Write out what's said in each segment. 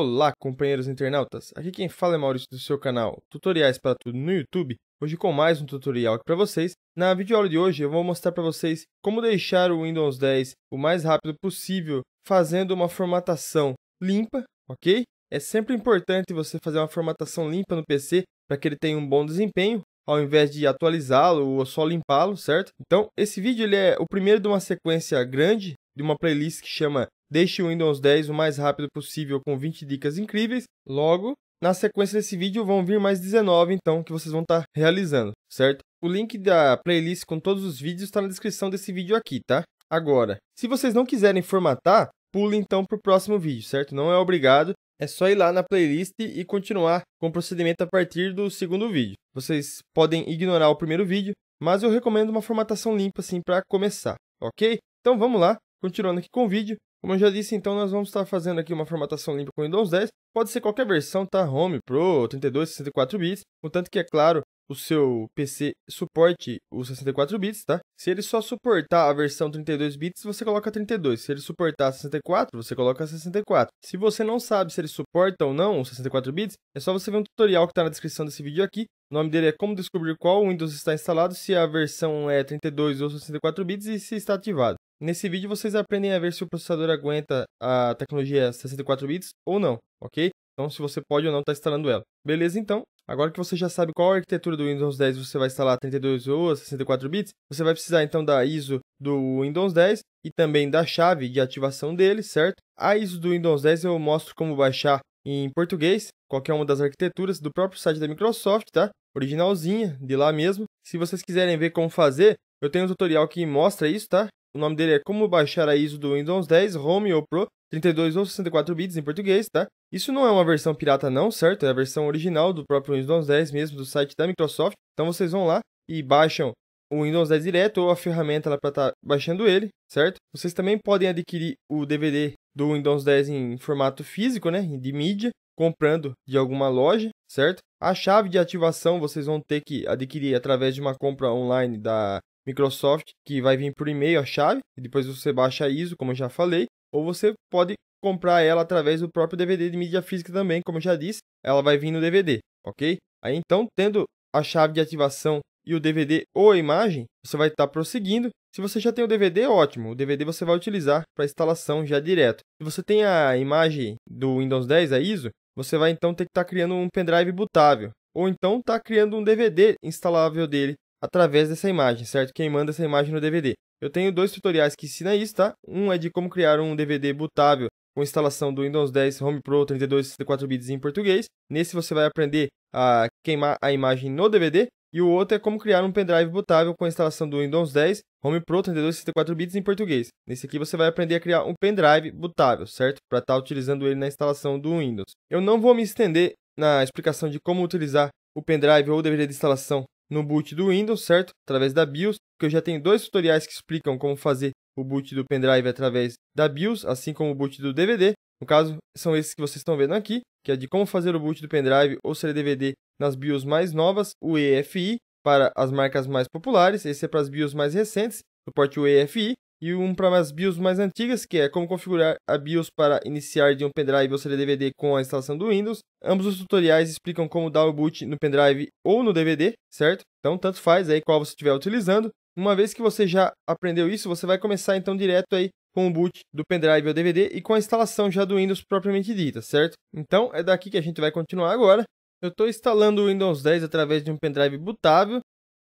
Olá, companheiros internautas! Aqui quem fala é Maurício do seu canal Tutoriais para Tudo no YouTube. Hoje com mais um tutorial aqui para vocês. Na videoaula de hoje eu vou mostrar para vocês como deixar o Windows 10 o mais rápido possível fazendo uma formatação limpa, ok? É sempre importante você fazer uma formatação limpa no PC para que ele tenha um bom desempenho, ao invés de atualizá-lo ou só limpá-lo, certo? Então, esse vídeo ele é o primeiro de uma sequência grande de uma playlist que chama Deixe o Windows 10 o mais rápido possível com 20 dicas incríveis. Logo, na sequência desse vídeo vão vir mais 19, então, que vocês vão estar tá realizando, certo? O link da playlist com todos os vídeos está na descrição desse vídeo aqui, tá? Agora, se vocês não quiserem formatar, pule então para o próximo vídeo, certo? Não é obrigado, é só ir lá na playlist e continuar com o procedimento a partir do segundo vídeo. Vocês podem ignorar o primeiro vídeo, mas eu recomendo uma formatação limpa assim para começar, ok? Então vamos lá, continuando aqui com o vídeo. Como eu já disse, então, nós vamos estar fazendo aqui uma formatação limpa com Windows 10. Pode ser qualquer versão, tá? Home, Pro, 32, 64 bits. Contanto que, é claro, o seu PC suporte os 64 bits, tá? Se ele só suportar a versão 32 bits, você coloca 32. Se ele suportar 64, você coloca 64. Se você não sabe se ele suporta ou não os 64 bits, é só você ver um tutorial que está na descrição desse vídeo aqui. O nome dele é como descobrir qual Windows está instalado, se a versão é 32 ou 64 bits e se está ativado. Nesse vídeo vocês aprendem a ver se o processador aguenta a tecnologia 64 bits ou não, ok? Então se você pode ou não estar tá instalando ela. Beleza então? Agora que você já sabe qual arquitetura do Windows 10 você vai instalar 32 ou 64 bits, você vai precisar então da ISO do Windows 10 e também da chave de ativação dele, certo? A ISO do Windows 10 eu mostro como baixar em português, qualquer uma das arquiteturas do próprio site da Microsoft, tá? Originalzinha, de lá mesmo. Se vocês quiserem ver como fazer, eu tenho um tutorial que mostra isso, tá? O nome dele é Como Baixar a ISO do Windows 10, Home ou Pro, 32 ou 64 bits em português, tá? Isso não é uma versão pirata não, certo? É a versão original do próprio Windows 10 mesmo, do site da Microsoft. Então vocês vão lá e baixam o Windows 10 direto ou a ferramenta lá para estar tá baixando ele, certo? Vocês também podem adquirir o DVD do Windows 10 em formato físico, né, de mídia, comprando de alguma loja, certo? A chave de ativação vocês vão ter que adquirir através de uma compra online da Microsoft, que vai vir por e-mail a chave, e depois você baixa a ISO, como eu já falei, ou você pode comprar ela através do próprio DVD de mídia física também, como eu já disse, ela vai vir no DVD, ok? Aí então, tendo a chave de ativação e o DVD ou a imagem, você vai estar prosseguindo. Se você já tem o DVD, ótimo, o DVD você vai utilizar para instalação já direto. Se você tem a imagem do Windows 10, a ISO, você vai então ter que estar tá criando um pendrive bootável, ou então estar tá criando um DVD instalável dele através dessa imagem, certo? Quem manda essa imagem no DVD. Eu tenho dois tutoriais que ensinam isso, tá? Um é de como criar um DVD bootável com instalação do Windows 10 Home Pro 32 64 bits em português. Nesse você vai aprender a queimar a imagem no DVD. E o outro é como criar um pendrive bootável com a instalação do Windows 10 Home Pro 32 64 bits em português. Nesse aqui você vai aprender a criar um pendrive bootável, certo? Para estar tá utilizando ele na instalação do Windows. Eu não vou me estender na explicação de como utilizar o pendrive ou o DVD de instalação no boot do Windows, certo? Através da BIOS, que eu já tenho dois tutoriais que explicam como fazer o boot do pendrive através da BIOS, assim como o boot do DVD. No caso, são esses que vocês estão vendo aqui, que é de como fazer o boot do pendrive ou CDVD DVD nas BIOS mais novas, o EFI, para as marcas mais populares, esse é para as BIOS mais recentes, suporte EFI e um para as BIOS mais antigas, que é como configurar a BIOS para iniciar de um pendrive ou CD-DVD com a instalação do Windows. Ambos os tutoriais explicam como dar o boot no pendrive ou no DVD, certo? Então, tanto faz aí qual você estiver utilizando. Uma vez que você já aprendeu isso, você vai começar então direto aí com o boot do pendrive ou DVD e com a instalação já do Windows propriamente dita, certo? Então, é daqui que a gente vai continuar agora. Eu estou instalando o Windows 10 através de um pendrive bootável.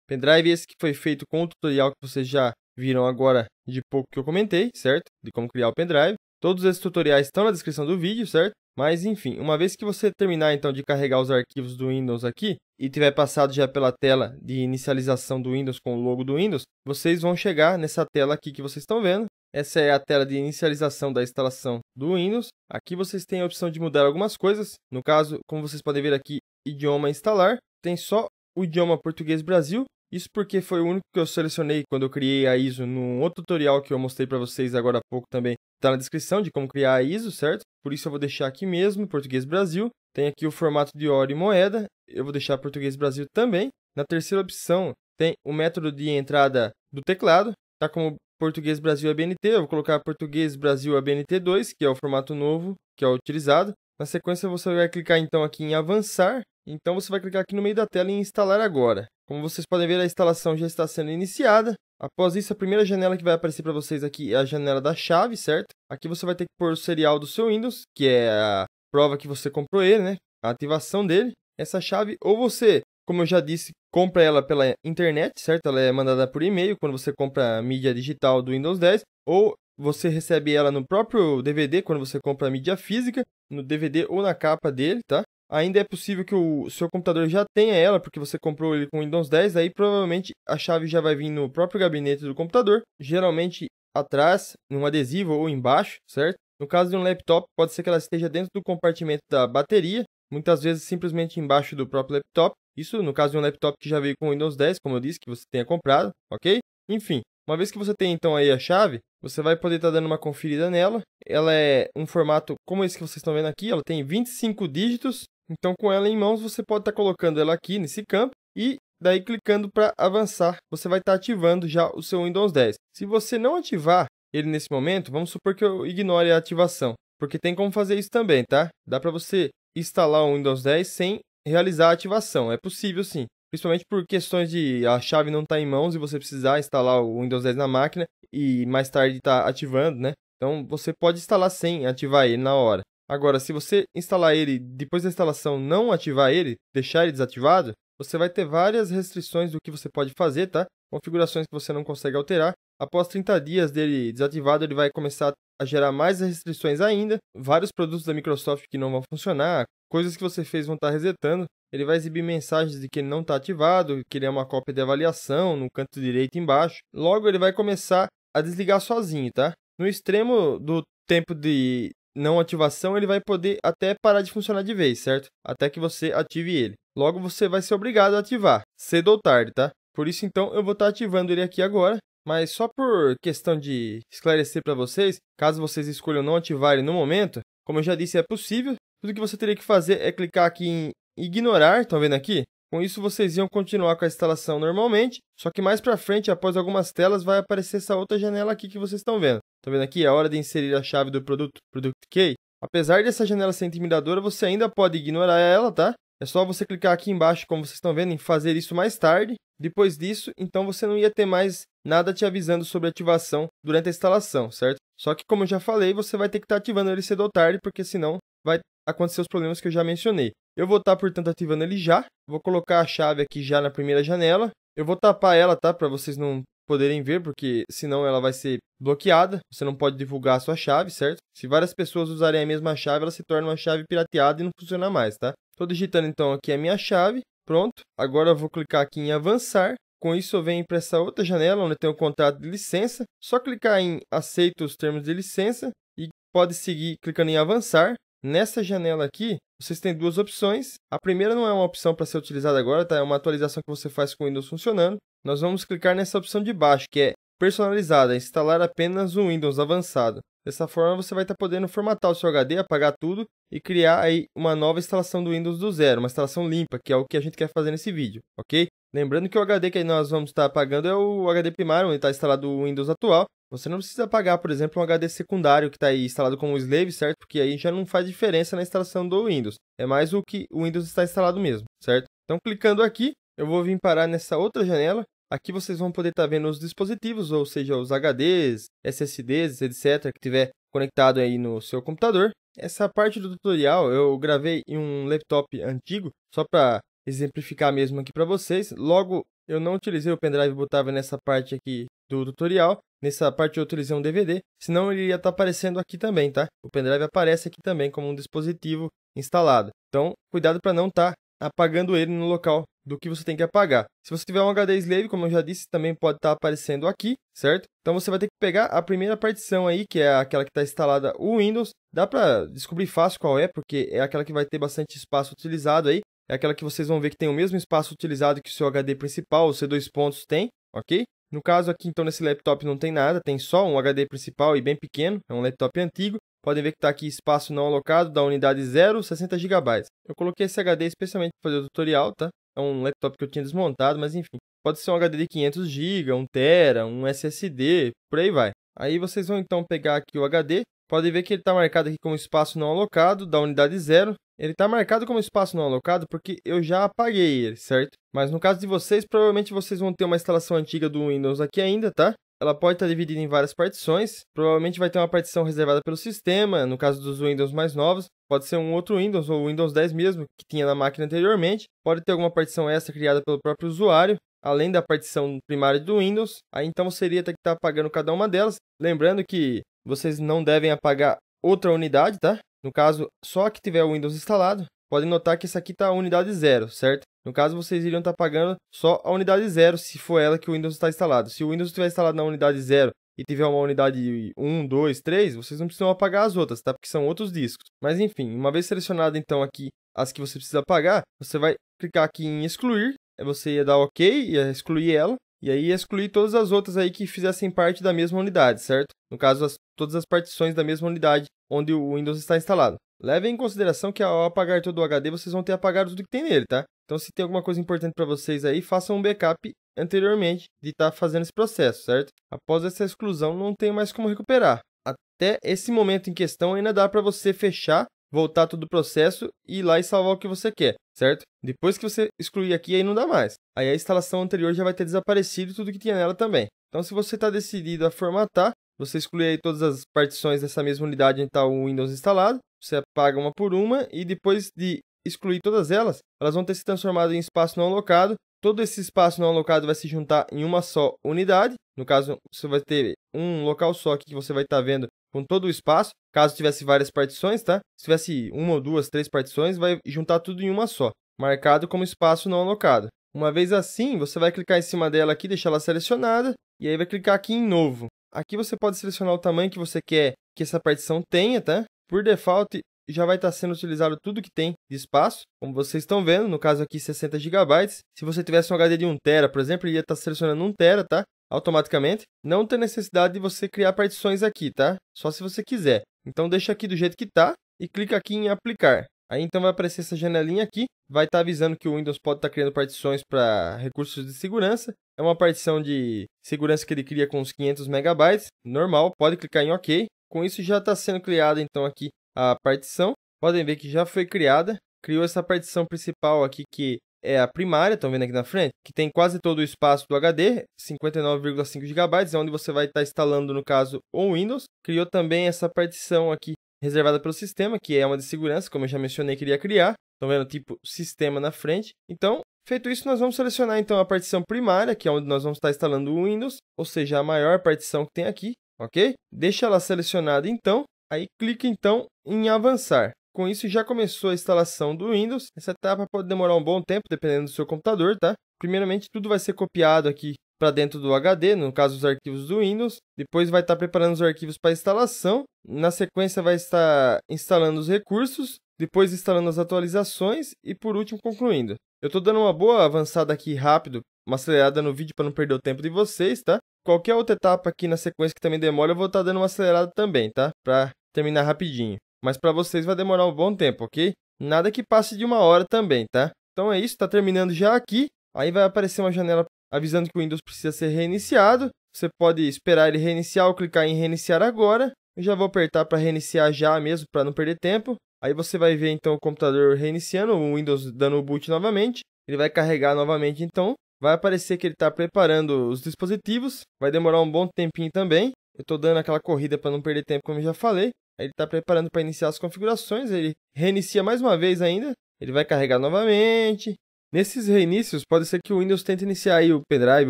Pendrive esse que foi feito com o tutorial que você já viram agora de pouco que eu comentei, certo? De como criar o pendrive. Todos esses tutoriais estão na descrição do vídeo, certo? Mas enfim, uma vez que você terminar então de carregar os arquivos do Windows aqui e tiver passado já pela tela de inicialização do Windows com o logo do Windows, vocês vão chegar nessa tela aqui que vocês estão vendo. Essa é a tela de inicialização da instalação do Windows. Aqui vocês têm a opção de mudar algumas coisas. No caso, como vocês podem ver aqui, idioma instalar. Tem só o idioma português Brasil. Isso porque foi o único que eu selecionei quando eu criei a ISO num outro tutorial que eu mostrei para vocês agora há pouco também. Está na descrição de como criar a ISO, certo? Por isso eu vou deixar aqui mesmo, português Brasil. Tem aqui o formato de hora e moeda. Eu vou deixar português Brasil também. Na terceira opção tem o método de entrada do teclado. Está como português Brasil ABNT. Eu vou colocar português Brasil ABNT2, que é o formato novo que é utilizado. Na sequência, você vai clicar então aqui em avançar. Então, você vai clicar aqui no meio da tela em instalar agora. Como vocês podem ver, a instalação já está sendo iniciada. Após isso, a primeira janela que vai aparecer para vocês aqui é a janela da chave, certo? Aqui você vai ter que pôr o serial do seu Windows, que é a prova que você comprou ele, né? A ativação dele. Essa chave, ou você, como eu já disse, compra ela pela internet, certo? Ela é mandada por e-mail quando você compra mídia digital do Windows 10, ou você recebe ela no próprio DVD quando você compra a mídia física, no DVD ou na capa dele, tá? Ainda é possível que o seu computador já tenha ela, porque você comprou ele com Windows 10, aí provavelmente a chave já vai vir no próprio gabinete do computador, geralmente atrás, num adesivo ou embaixo, certo? No caso de um laptop, pode ser que ela esteja dentro do compartimento da bateria, muitas vezes simplesmente embaixo do próprio laptop. Isso no caso de um laptop que já veio com Windows 10, como eu disse, que você tenha comprado, ok? Enfim, uma vez que você tem então aí a chave, você vai poder estar tá dando uma conferida nela. Ela é um formato como esse que vocês estão vendo aqui, ela tem 25 dígitos. Então com ela em mãos, você pode estar tá colocando ela aqui nesse campo e daí clicando para avançar, você vai estar tá ativando já o seu Windows 10. Se você não ativar ele nesse momento, vamos supor que eu ignore a ativação, porque tem como fazer isso também, tá? Dá para você instalar o Windows 10 sem realizar a ativação, é possível sim. Principalmente por questões de a chave não estar tá em mãos e você precisar instalar o Windows 10 na máquina e mais tarde estar tá ativando, né? Então você pode instalar sem ativar ele na hora. Agora, se você instalar ele depois da instalação não ativar ele, deixar ele desativado, você vai ter várias restrições do que você pode fazer, tá? Configurações que você não consegue alterar. Após 30 dias dele desativado, ele vai começar a gerar mais restrições ainda, vários produtos da Microsoft que não vão funcionar, coisas que você fez vão estar tá resetando. Ele vai exibir mensagens de que ele não está ativado, que ele é uma cópia de avaliação no canto direito embaixo. Logo, ele vai começar a desligar sozinho, tá? No extremo do tempo de não ativação, ele vai poder até parar de funcionar de vez, certo? Até que você ative ele. Logo, você vai ser obrigado a ativar, cedo ou tarde, tá? Por isso, então, eu vou estar tá ativando ele aqui agora. Mas só por questão de esclarecer para vocês, caso vocês escolham não ativar ele no momento, como eu já disse, é possível tudo que você teria que fazer é clicar aqui em ignorar, estão vendo aqui? Com isso, vocês iam continuar com a instalação normalmente, só que mais para frente, após algumas telas, vai aparecer essa outra janela aqui que vocês estão vendo. Estão vendo aqui? É hora de inserir a chave do produto, Product Key. Apesar dessa janela ser intimidadora, você ainda pode ignorar ela, tá? É só você clicar aqui embaixo, como vocês estão vendo, em fazer isso mais tarde. Depois disso, então você não ia ter mais nada te avisando sobre ativação durante a instalação, certo? Só que, como eu já falei, você vai ter que estar tá ativando ele cedo ou tarde, porque senão vai acontecer os problemas que eu já mencionei. Eu vou estar, portanto, ativando ele já. Vou colocar a chave aqui já na primeira janela. Eu vou tapar ela, tá? Para vocês não poderem ver, porque senão ela vai ser bloqueada. Você não pode divulgar a sua chave, certo? Se várias pessoas usarem a mesma chave, ela se torna uma chave pirateada e não funciona mais, tá? Estou digitando então aqui a minha chave. Pronto. Agora eu vou clicar aqui em avançar. Com isso, eu venho para essa outra janela onde tem o contrato de licença. Só clicar em aceito os termos de licença e pode seguir clicando em avançar. Nessa janela aqui, vocês têm duas opções. A primeira não é uma opção para ser utilizada agora, tá? É uma atualização que você faz com o Windows funcionando. Nós vamos clicar nessa opção de baixo, que é personalizada, instalar apenas o Windows avançado. Dessa forma, você vai estar tá podendo formatar o seu HD, apagar tudo e criar aí uma nova instalação do Windows do zero, uma instalação limpa, que é o que a gente quer fazer nesse vídeo, ok? Lembrando que o HD que nós vamos estar tá apagando é o HD primário, onde está instalado o Windows atual, você não precisa pagar, por exemplo, um HD secundário que está aí instalado como slave, certo? Porque aí já não faz diferença na instalação do Windows. É mais o que o Windows está instalado mesmo, certo? Então, clicando aqui, eu vou vir parar nessa outra janela. Aqui vocês vão poder estar tá vendo os dispositivos, ou seja, os HDs, SSDs, etc., que tiver conectado aí no seu computador. Essa parte do tutorial eu gravei em um laptop antigo, só para exemplificar mesmo aqui para vocês. Logo, eu não utilizei o pendrive botável nessa parte aqui do tutorial, Nessa parte eu utilizei um DVD, senão ele ia estar tá aparecendo aqui também, tá? O pendrive aparece aqui também como um dispositivo instalado. Então, cuidado para não estar tá apagando ele no local do que você tem que apagar. Se você tiver um HD Slave, como eu já disse, também pode estar tá aparecendo aqui, certo? Então você vai ter que pegar a primeira partição aí, que é aquela que está instalada o Windows. Dá para descobrir fácil qual é, porque é aquela que vai ter bastante espaço utilizado aí. É aquela que vocês vão ver que tem o mesmo espaço utilizado que o seu HD principal, o C2 pontos tem, ok? No caso aqui, então, nesse laptop não tem nada, tem só um HD principal e bem pequeno, é um laptop antigo. Podem ver que está aqui espaço não alocado da unidade 0, 60 GB. Eu coloquei esse HD especialmente para fazer o tutorial, tá? É um laptop que eu tinha desmontado, mas enfim. Pode ser um HD de 500 GB, um TB, um SSD, por aí vai. Aí vocês vão então pegar aqui o HD, Pode ver que ele está marcado aqui como espaço não alocado da unidade zero. Ele está marcado como espaço não alocado porque eu já apaguei ele, certo? Mas no caso de vocês, provavelmente vocês vão ter uma instalação antiga do Windows aqui ainda, tá? Ela pode estar tá dividida em várias partições. Provavelmente vai ter uma partição reservada pelo sistema, no caso dos Windows mais novos. Pode ser um outro Windows ou Windows 10 mesmo, que tinha na máquina anteriormente. Pode ter alguma partição extra criada pelo próprio usuário além da partição primária do Windows, aí então seria ter que estar tá apagando cada uma delas. Lembrando que vocês não devem apagar outra unidade, tá? No caso, só a que tiver o Windows instalado. Podem notar que essa aqui está a unidade 0, certo? No caso, vocês iriam estar tá só a unidade 0, se for ela que o Windows está instalado. Se o Windows estiver instalado na unidade 0 e tiver uma unidade 1, 2, 3, vocês não precisam apagar as outras, tá? Porque são outros discos. Mas enfim, uma vez selecionada então aqui as que você precisa apagar, você vai clicar aqui em excluir, você ia dar OK, ia excluir ela. E aí excluir todas as outras aí que fizessem parte da mesma unidade, certo? No caso, as, todas as partições da mesma unidade onde o Windows está instalado. Levem em consideração que ao apagar todo o HD, vocês vão ter apagado tudo que tem nele, tá? Então, se tem alguma coisa importante para vocês aí, façam um backup anteriormente de estar tá fazendo esse processo, certo? Após essa exclusão, não tem mais como recuperar. Até esse momento em questão, ainda dá para você fechar voltar todo o processo e ir lá e salvar o que você quer, certo? Depois que você excluir aqui, aí não dá mais. Aí a instalação anterior já vai ter desaparecido tudo que tinha nela também. Então, se você está decidido a formatar, você exclui aí todas as partições dessa mesma unidade onde está o Windows instalado, você apaga uma por uma e depois de excluir todas elas, elas vão ter se transformado em espaço não alocado. Todo esse espaço não alocado vai se juntar em uma só unidade. No caso, você vai ter um local só aqui que você vai estar tá vendo com todo o espaço. Caso tivesse várias partições, tá? Se tivesse uma ou duas, três partições, vai juntar tudo em uma só, marcado como espaço não alocado. Uma vez assim, você vai clicar em cima dela aqui, deixar ela selecionada, e aí vai clicar aqui em novo. Aqui você pode selecionar o tamanho que você quer que essa partição tenha, tá? Por default, já vai estar sendo utilizado tudo que tem de espaço, como vocês estão vendo, no caso aqui 60 GB. Se você tivesse um HD de 1 TB, por exemplo, ele ia estar selecionando 1 TB, tá? automaticamente, não tem necessidade de você criar partições aqui, tá? Só se você quiser. Então deixa aqui do jeito que tá e clica aqui em aplicar. Aí então vai aparecer essa janelinha aqui, vai estar tá avisando que o Windows pode estar tá criando partições para recursos de segurança. É uma partição de segurança que ele cria com uns 500 megabytes, normal, pode clicar em OK. Com isso já está sendo criada então aqui a partição. Podem ver que já foi criada, criou essa partição principal aqui que é a primária, estão vendo aqui na frente, que tem quase todo o espaço do HD, 59,5 GB, é onde você vai estar tá instalando, no caso, o Windows. Criou também essa partição aqui reservada pelo sistema, que é uma de segurança, como eu já mencionei, queria criar. Estão vendo, tipo, sistema na frente. Então, feito isso, nós vamos selecionar, então, a partição primária, que é onde nós vamos estar tá instalando o Windows, ou seja, a maior partição que tem aqui, ok? Deixa ela selecionada, então. Aí, clica, então, em avançar. Com isso, já começou a instalação do Windows. Essa etapa pode demorar um bom tempo, dependendo do seu computador, tá? Primeiramente, tudo vai ser copiado aqui para dentro do HD, no caso os arquivos do Windows. Depois vai estar tá preparando os arquivos para instalação. Na sequência vai estar instalando os recursos, depois instalando as atualizações e por último concluindo. Eu estou dando uma boa avançada aqui rápido, uma acelerada no vídeo para não perder o tempo de vocês, tá? Qualquer outra etapa aqui na sequência que também demora, eu vou estar tá dando uma acelerada também, tá? Para terminar rapidinho mas para vocês vai demorar um bom tempo, ok? Nada que passe de uma hora também, tá? Então é isso, está terminando já aqui. Aí vai aparecer uma janela avisando que o Windows precisa ser reiniciado. Você pode esperar ele reiniciar ou clicar em reiniciar agora. Eu já vou apertar para reiniciar já mesmo, para não perder tempo. Aí você vai ver então o computador reiniciando, o Windows dando o boot novamente. Ele vai carregar novamente então. Vai aparecer que ele está preparando os dispositivos. Vai demorar um bom tempinho também. Eu estou dando aquela corrida para não perder tempo, como eu já falei. Ele está preparando para iniciar as configurações, ele reinicia mais uma vez ainda, ele vai carregar novamente. Nesses reinícios, pode ser que o Windows tente iniciar aí o pendrive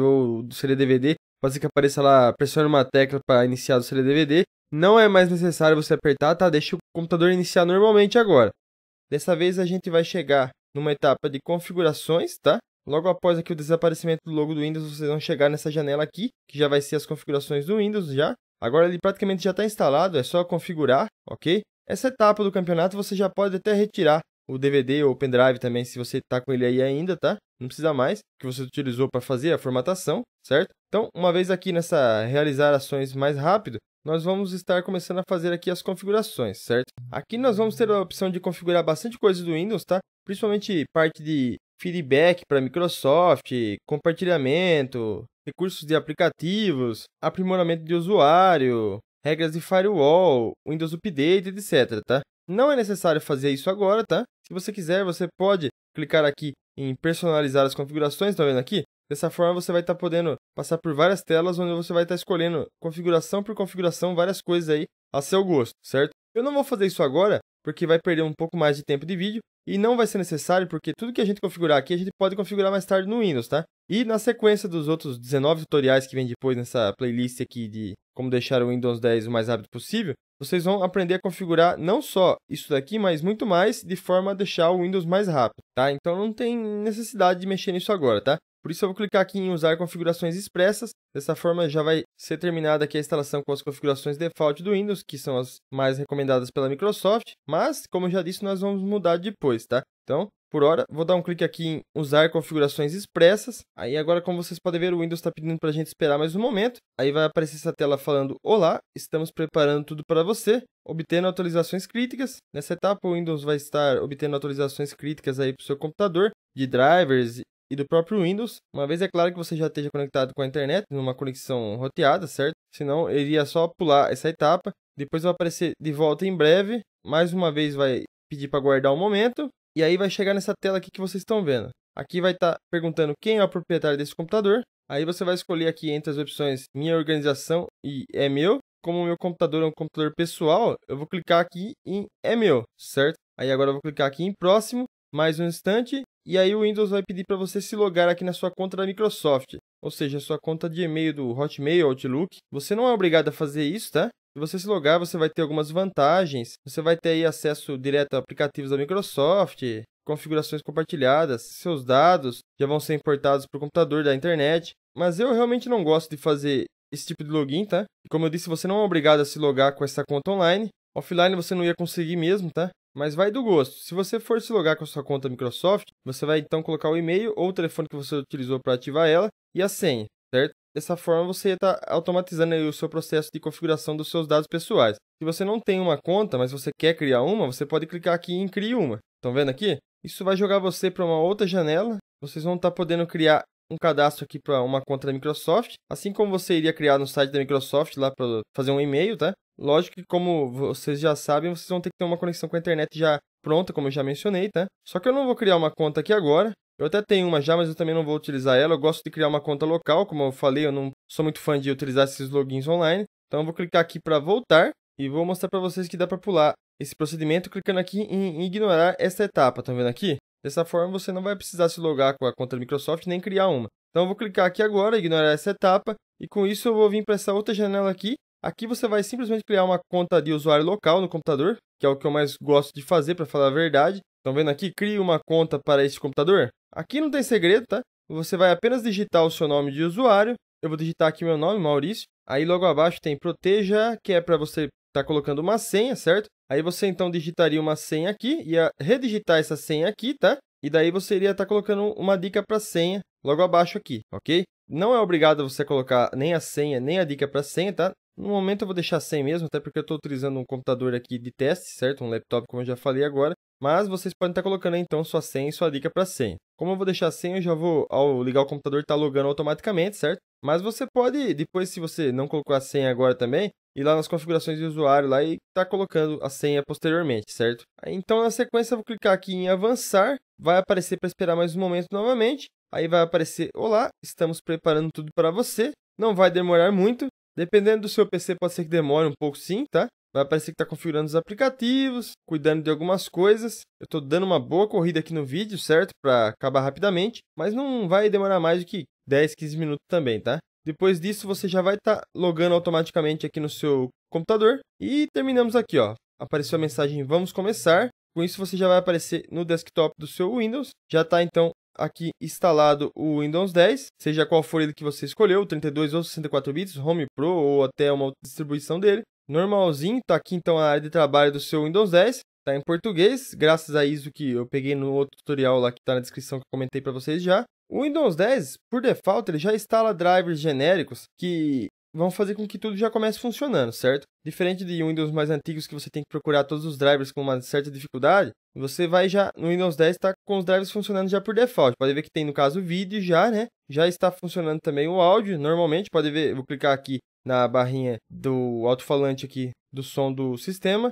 ou o CD-DVD, pode ser que apareça lá, pressione uma tecla para iniciar o CD-DVD. Não é mais necessário você apertar, tá? Deixa o computador iniciar normalmente agora. Dessa vez a gente vai chegar numa etapa de configurações, tá? Logo após aqui o desaparecimento do logo do Windows, vocês vão chegar nessa janela aqui, que já vai ser as configurações do Windows já. Agora ele praticamente já está instalado, é só configurar, ok? Essa etapa do campeonato você já pode até retirar o DVD ou o pendrive também, se você está com ele aí ainda, tá? Não precisa mais, que você utilizou para fazer a formatação, certo? Então, uma vez aqui nessa realizar ações mais rápido, nós vamos estar começando a fazer aqui as configurações, certo? Aqui nós vamos ter a opção de configurar bastante coisas do Windows, tá? Principalmente parte de feedback para Microsoft, compartilhamento, recursos de aplicativos, aprimoramento de usuário, regras de firewall, Windows Update, etc. Tá? Não é necessário fazer isso agora, tá? Se você quiser, você pode clicar aqui em personalizar as configurações, Tá vendo aqui? Dessa forma você vai estar tá podendo passar por várias telas onde você vai estar tá escolhendo configuração por configuração, várias coisas aí a seu gosto, certo? Eu não vou fazer isso agora, porque vai perder um pouco mais de tempo de vídeo, e não vai ser necessário, porque tudo que a gente configurar aqui, a gente pode configurar mais tarde no Windows, tá? E na sequência dos outros 19 tutoriais que vem depois nessa playlist aqui de como deixar o Windows 10 o mais rápido possível, vocês vão aprender a configurar não só isso daqui, mas muito mais de forma a deixar o Windows mais rápido, tá? Então não tem necessidade de mexer nisso agora, tá? Por isso eu vou clicar aqui em usar configurações expressas. Dessa forma já vai ser terminada aqui a instalação com as configurações default do Windows, que são as mais recomendadas pela Microsoft. Mas, como eu já disse, nós vamos mudar depois, tá? Então, por hora, vou dar um clique aqui em usar configurações expressas. Aí agora, como vocês podem ver, o Windows está pedindo para a gente esperar mais um momento. Aí vai aparecer essa tela falando, olá, estamos preparando tudo para você, obtendo atualizações críticas. Nessa etapa, o Windows vai estar obtendo atualizações críticas aí para o seu computador, de drivers e do próprio Windows, uma vez é claro que você já esteja conectado com a internet, numa conexão roteada, certo? Senão ele iria só pular essa etapa. Depois vai aparecer de volta em breve, mais uma vez vai pedir para guardar um momento, e aí vai chegar nessa tela aqui que vocês estão vendo. Aqui vai estar tá perguntando quem é o proprietário desse computador. Aí você vai escolher aqui entre as opções Minha Organização e É Meu. Como o meu computador é um computador pessoal, eu vou clicar aqui em É Meu, certo? Aí agora eu vou clicar aqui em Próximo, mais um instante, e aí o Windows vai pedir para você se logar aqui na sua conta da Microsoft, ou seja, sua conta de e-mail do Hotmail Outlook. Você não é obrigado a fazer isso, tá? Se você se logar, você vai ter algumas vantagens. Você vai ter aí acesso direto a aplicativos da Microsoft, configurações compartilhadas, seus dados já vão ser importados para o computador da internet. Mas eu realmente não gosto de fazer esse tipo de login, tá? como eu disse, você não é obrigado a se logar com essa conta online. Offline você não ia conseguir mesmo, tá? mas vai do gosto. Se você for se logar com a sua conta Microsoft, você vai então colocar o e-mail ou o telefone que você utilizou para ativar ela e a senha, certo? Dessa forma você está automatizando o seu processo de configuração dos seus dados pessoais. Se você não tem uma conta, mas você quer criar uma, você pode clicar aqui em Crie uma. Estão vendo aqui? Isso vai jogar você para uma outra janela. Vocês vão estar tá podendo criar um cadastro aqui para uma conta da Microsoft, assim como você iria criar no site da Microsoft lá para fazer um e-mail, tá? Lógico que, como vocês já sabem, vocês vão ter que ter uma conexão com a internet já pronta, como eu já mencionei, tá? Só que eu não vou criar uma conta aqui agora. Eu até tenho uma já, mas eu também não vou utilizar ela. Eu gosto de criar uma conta local, como eu falei, eu não sou muito fã de utilizar esses logins online. Então eu vou clicar aqui para voltar e vou mostrar para vocês que dá para pular esse procedimento clicando aqui em ignorar esta etapa, estão vendo aqui? Dessa forma você não vai precisar se logar com a conta da Microsoft nem criar uma. Então eu vou clicar aqui agora, ignorar essa etapa e com isso eu vou vir para essa outra janela aqui Aqui você vai simplesmente criar uma conta de usuário local no computador, que é o que eu mais gosto de fazer, para falar a verdade. Estão vendo aqui? Crie uma conta para este computador. Aqui não tem segredo, tá? Você vai apenas digitar o seu nome de usuário. Eu vou digitar aqui meu nome, Maurício. Aí logo abaixo tem proteja, que é para você estar tá colocando uma senha, certo? Aí você então digitaria uma senha aqui, ia redigitar essa senha aqui, tá? E daí você iria estar tá colocando uma dica para senha logo abaixo aqui, ok? Não é obrigado você colocar nem a senha, nem a dica para senha, tá? No momento eu vou deixar sem mesmo, até porque eu estou utilizando um computador aqui de teste, certo? Um laptop, como eu já falei agora. Mas vocês podem estar colocando então sua senha e sua dica para senha. Como eu vou deixar sem, eu já vou, ao ligar o computador, estar tá logando automaticamente, certo? Mas você pode, depois, se você não colocou a senha agora também, ir lá nas configurações de usuário lá e tá colocando a senha posteriormente, certo? Então, na sequência, eu vou clicar aqui em avançar, vai aparecer para esperar mais um momento novamente. Aí vai aparecer: Olá, estamos preparando tudo para você. Não vai demorar muito. Dependendo do seu PC, pode ser que demore um pouco sim, tá? Vai aparecer que está configurando os aplicativos, cuidando de algumas coisas. Eu estou dando uma boa corrida aqui no vídeo, certo? Para acabar rapidamente, mas não vai demorar mais do que 10, 15 minutos também, tá? Depois disso, você já vai estar tá logando automaticamente aqui no seu computador. E terminamos aqui, ó. Apareceu a mensagem Vamos Começar. Com isso, você já vai aparecer no desktop do seu Windows. Já está, então, aqui instalado o Windows 10, seja qual for ele que você escolheu, 32 ou 64 bits, Home Pro ou até uma outra distribuição dele. Normalzinho, tá aqui então a área de trabalho do seu Windows 10, tá em português, graças a ISO que eu peguei no outro tutorial lá que tá na descrição que eu comentei para vocês já. O Windows 10, por default, ele já instala drivers genéricos que vão fazer com que tudo já comece funcionando, certo? Diferente de Windows mais antigos que você tem que procurar todos os drivers com uma certa dificuldade, você vai já no Windows 10 está com os drivers funcionando já por default. Pode ver que tem no caso o vídeo já, né? Já está funcionando também o áudio. Normalmente pode ver, vou clicar aqui na barrinha do alto-falante aqui do som do sistema.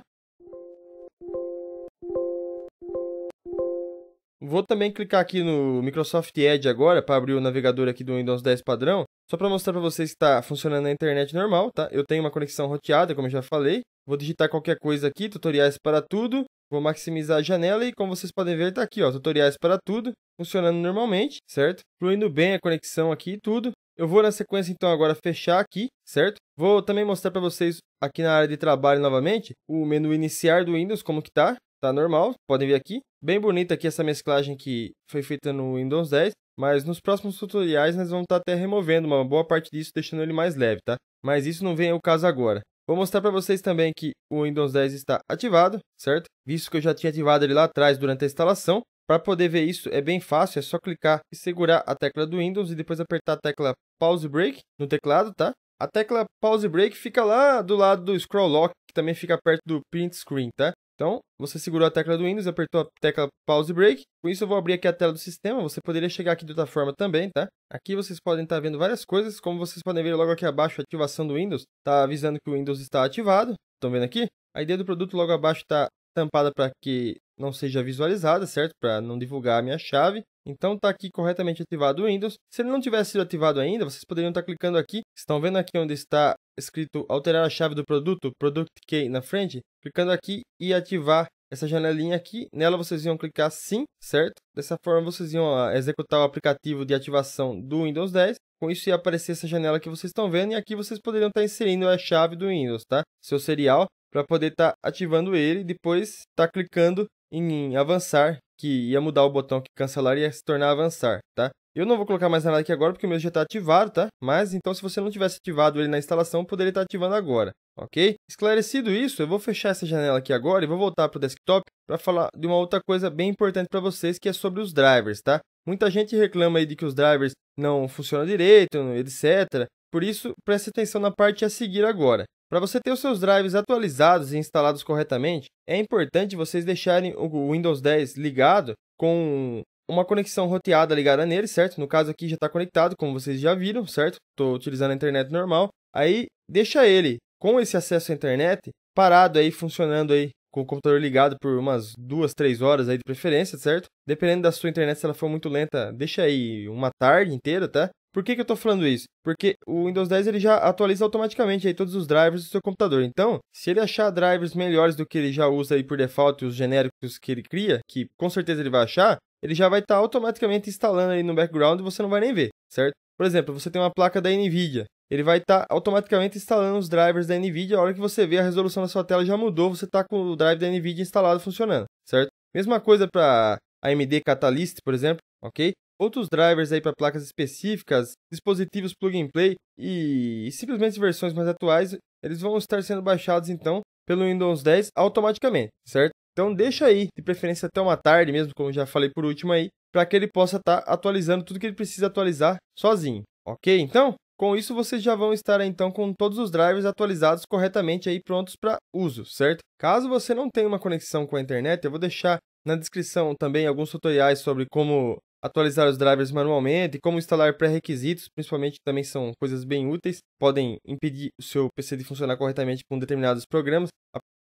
Vou também clicar aqui no Microsoft Edge agora para abrir o navegador aqui do Windows 10 padrão só para mostrar para vocês que está funcionando na internet normal, tá? Eu tenho uma conexão roteada, como eu já falei. Vou digitar qualquer coisa aqui, tutoriais para tudo. Vou maximizar a janela e, como vocês podem ver, está aqui, ó, tutoriais para tudo, funcionando normalmente, certo? Fluindo bem a conexão aqui e tudo. Eu vou na sequência, então, agora fechar aqui, certo? Vou também mostrar para vocês aqui na área de trabalho novamente o menu iniciar do Windows, como que está? Está normal, podem ver aqui. Bem bonita aqui essa mesclagem que foi feita no Windows 10. Mas nos próximos tutoriais nós vamos estar tá até removendo uma boa parte disso, deixando ele mais leve, tá? Mas isso não vem ao caso agora. Vou mostrar para vocês também que o Windows 10 está ativado, certo? Visto que eu já tinha ativado ele lá atrás durante a instalação. Para poder ver isso é bem fácil, é só clicar e segurar a tecla do Windows e depois apertar a tecla Pause Break no teclado, tá? A tecla Pause Break fica lá do lado do Scroll Lock, que também fica perto do Print Screen, tá? Então, você segurou a tecla do Windows, apertou a tecla Pause e Break. Com isso, eu vou abrir aqui a tela do sistema. Você poderia chegar aqui de outra forma também, tá? Aqui vocês podem estar tá vendo várias coisas. Como vocês podem ver logo aqui abaixo, a ativação do Windows. Está avisando que o Windows está ativado. Estão vendo aqui? A ideia do produto logo abaixo está tampada para que não seja visualizada, certo? Para não divulgar a minha chave. Então está aqui corretamente ativado o Windows. Se ele não tivesse sido ativado ainda, vocês poderiam estar tá clicando aqui. Estão vendo aqui onde está escrito alterar a chave do produto, Product Key na frente? Clicando aqui e ativar essa janelinha aqui. Nela vocês iam clicar sim, certo? Dessa forma vocês iam ah, executar o aplicativo de ativação do Windows 10. Com isso ia aparecer essa janela que vocês estão vendo e aqui vocês poderiam estar tá inserindo a chave do Windows, tá? Seu serial para poder estar tá ativando ele depois estar tá clicando em avançar, que ia mudar o botão que cancelar e ia se tornar avançar, tá? Eu não vou colocar mais nada aqui agora porque o meu já está ativado, tá? Mas então se você não tivesse ativado ele na instalação, poderia estar tá ativando agora, ok? Esclarecido isso, eu vou fechar essa janela aqui agora e vou voltar para o desktop para falar de uma outra coisa bem importante para vocês que é sobre os drivers, tá? Muita gente reclama aí de que os drivers não funcionam direito, etc. Por isso, preste atenção na parte a seguir agora. Para você ter os seus drives atualizados e instalados corretamente, é importante vocês deixarem o Windows 10 ligado com uma conexão roteada ligada nele, certo? No caso aqui já está conectado, como vocês já viram, certo? Estou utilizando a internet normal. Aí deixa ele com esse acesso à internet parado aí, funcionando aí com o computador ligado por umas duas, três horas aí de preferência, certo? Dependendo da sua internet, se ela for muito lenta, deixa aí uma tarde inteira, tá? Por que, que eu estou falando isso? Porque o Windows 10 ele já atualiza automaticamente aí todos os drivers do seu computador. Então, se ele achar drivers melhores do que ele já usa aí por default, os genéricos que ele cria, que com certeza ele vai achar, ele já vai estar tá automaticamente instalando aí no background e você não vai nem ver, certo? Por exemplo, você tem uma placa da NVIDIA. Ele vai estar tá automaticamente instalando os drivers da NVIDIA. A hora que você vê a resolução da sua tela já mudou, você está com o drive da NVIDIA instalado funcionando, certo? Mesma coisa para AMD Catalyst, por exemplo, ok? outros drivers aí para placas específicas, dispositivos plug and play e, simplesmente versões mais atuais, eles vão estar sendo baixados então pelo Windows 10 automaticamente, certo? Então deixa aí, de preferência até uma tarde mesmo, como já falei por último aí, para que ele possa estar tá atualizando tudo que ele precisa atualizar sozinho, ok? Então, com isso vocês já vão estar então com todos os drivers atualizados corretamente aí prontos para uso, certo? Caso você não tenha uma conexão com a internet, eu vou deixar na descrição também alguns tutoriais sobre como atualizar os drivers manualmente, como instalar pré-requisitos, principalmente também são coisas bem úteis, podem impedir o seu PC de funcionar corretamente com determinados programas.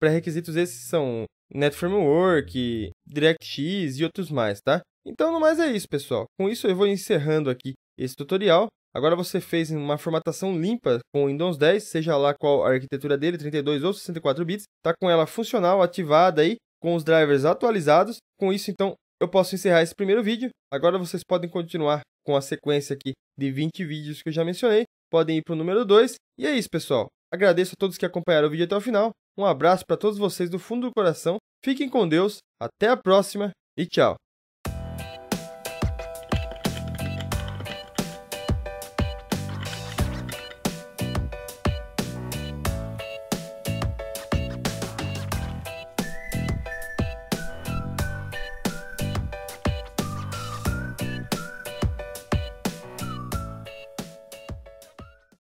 Pré-requisitos esses são Framework, DirectX e outros mais, tá? Então, no mais é isso, pessoal. Com isso eu vou encerrando aqui esse tutorial. Agora você fez uma formatação limpa com o Windows 10, seja lá qual a arquitetura dele, 32 ou 64 bits, tá com ela funcional, ativada aí, com os drivers atualizados. Com isso, então, eu posso encerrar esse primeiro vídeo. Agora vocês podem continuar com a sequência aqui de 20 vídeos que eu já mencionei. Podem ir para o número 2. E é isso, pessoal. Agradeço a todos que acompanharam o vídeo até o final. Um abraço para todos vocês do fundo do coração. Fiquem com Deus. Até a próxima e tchau.